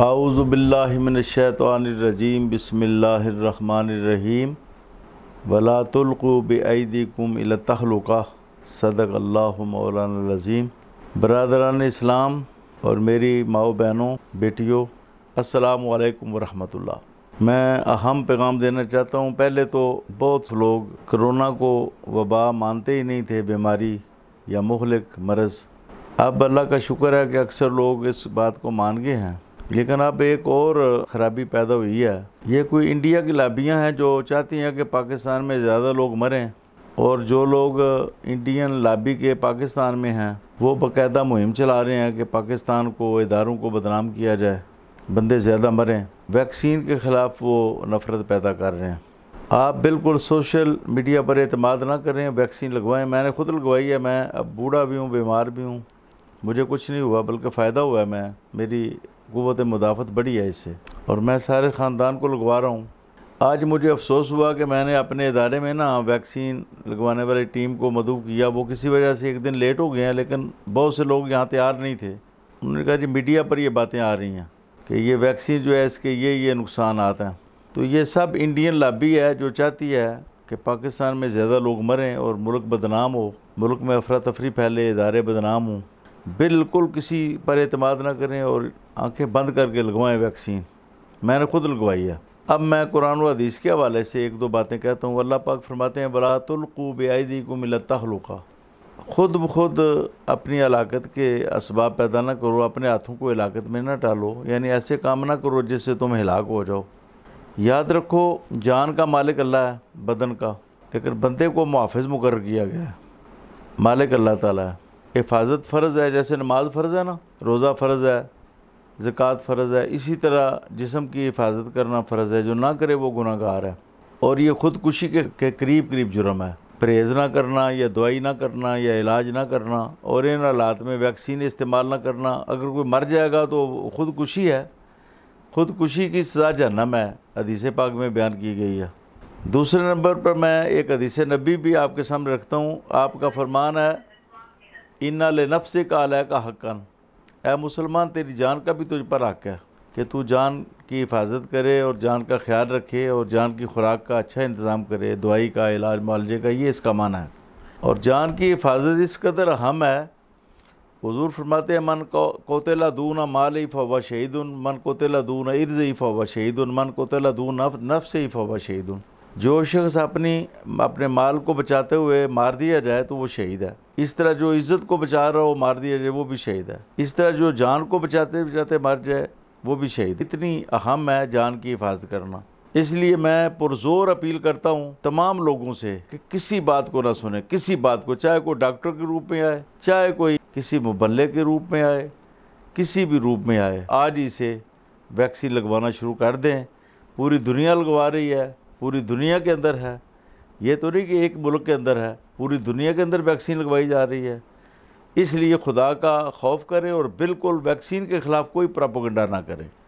आउज़बिल्लिमिनशैतरजीम बसमीम वलातुल्कुबीदिकुम इलतहलुका सदक अल्लाह मौलानज़ीम बरदरान इस्लाम और मेरी माओ बहनों बेटियों असलकम वरहमतुल्ला मैं अहम पैगाम देना चाहता हूँ पहले तो बहुत लोग करोना को वबा मानते ही नहीं थे बीमारी या महलिक मरज़ अब अल्लाह का शुक्र है कि अक्सर लोग इस बात को मान गए हैं लेकिन अब एक और खराबी पैदा हुई है ये कोई इंडिया की लाबियाँ हैं जो चाहती हैं कि पाकिस्तान में ज़्यादा लोग मरें और जो लोग इंडियन लाबी के पाकिस्तान में हैं वो बाकायदा मुहिम चला रहे हैं कि पाकिस्तान को इदारों को बदनाम किया जाए बंदे ज़्यादा मरें वैक्सीन के ख़िलाफ़ वो नफ़रत पैदा कर रहे हैं आप बिल्कुल सोशल मीडिया पर अतमाद ना करें वैक्सीन लगवाएं मैंने ख़ुद लगवाई है मैं अब बूढ़ा भी हूँ बीमार भी हूँ मुझे कुछ नहीं हुआ बल्कि फ़ायदा हुआ है मैं मेरी कुत मुदाफ़त बढ़ी है इससे और मैं सारे ख़ानदान को लगवा रहा हूँ आज मुझे अफसोस हुआ कि मैंने अपने इदारे में ना वैक्सीन लगवाने वाली टीम को मदू किया वो किसी वजह से एक दिन लेट हो गए हैं लेकिन बहुत से लोग यहाँ तैयार नहीं थे उन्होंने कहा जी मीडिया पर ये बातें आ रही हैं कि ये वैक्सीन जो है इसके ये ये नुकसान आते हैं तो ये सब इंडियन लाबी है जो चाहती है कि पाकिस्तान में ज़्यादा लोग मरें और मुल्क बदनाम हो मुल्क में अफरा तफरी फैले इदारे बदनाम हों बिल्कुल किसी पर अतमाद ना करें और आंखें बंद करके लगवाएं वैक्सीन मैंने खुद लगवाई है अब मैं कुरान व हदीस के हवाले से एक दो बातें कहता हूँ अल्लाह पाक फरमाते हैं बलातुल्कू बेआदी को मिलता तहलुका खुद ब खुद अपनी हलाकत के इसबाब पैदा ना करो अपने हाथों को हलाकत में ना डालो यानी ऐसे काम ना करो जिससे तुम हिलाक हो जाओ याद रखो जान का मालिक अल्लाह है बदन का लेकिन बंदे को मुहाफ़ मुकर किया गया है मालिक अल्लाह ताला है हिफाजत फ़र्ज़ है जैसे नमाज फ़र्ज़ है ना रोज़ा फ़र्ज़ है ज़क़़त फ़र्ज़ है इसी तरह जिसम की हिफाजत करना फ़र्ज़ है जो ना करे वो गुनागार है और ये ख़ुदकुशी के, के करीब करीब जुर्म है परहेज़ ना करना या दवाई ना करना या इलाज ना करना और इन हालात में वैक्सीन इस्तेमाल ना करना अगर कोई मर जाएगा तो ख़ुदकुशी है ख़ुदकुशी की सज़ा जहनम है हदीस पाक में बयान की गई है दूसरे नंबर पर मैं एक हदीस नबी भी आपके सामने रखता हूँ आपका फरमान है इन्ना ले नफ्स का आल का हकन ए मुसलमान तेरी जान का भी तुझ पर हक है कि तू जान की हिफाजत करे और जान का ख्याल रखे और जान की खुराक का अच्छा इंतज़ाम करे दवाई का इलाज मुआलजे का ये इसका माना है और जान की हिफाजत इस कदर हम है हजूर फरमाते हैं मन को कोतला ना माल ही फ़वा शहीदन मन कोतला ना इर्ज़ ही फ़वा शहीदन मन कोतला दू नफ नफ से ही फ़वा शहीदन जो शख्स अपनी अपने माल को बचाते हुए मार दिया जाए तो वो शहीद है इस तरह जो इज्जत को बचा रहा हो मार दिया जाए वो भी शहीद है इस तरह जो जान को बचाते बचाते मार जाए वो भी शहीद इतनी अहम है जान की हिफाजत करना इसलिए मैं पुरजोर अपील करता हूँ तमाम लोगों से कि किसी बात को ना सुने किसी बात को चाहे कोई डॉक्टर के रूप में आए चाहे कोई किसी मुबल्ले के रूप में आए किसी भी रूप में आए आज ही से वैक्सीन लगवाना शुरू कर दें पूरी दुनिया लगवा रही है पूरी दुनिया के अंदर है ये तो नहीं कि एक मुल्क के अंदर है पूरी दुनिया के अंदर वैक्सीन लगवाई जा रही है इसलिए खुदा का खौफ करें और बिल्कुल वैक्सीन के ख़िलाफ़ कोई प्रापोगंडा ना करें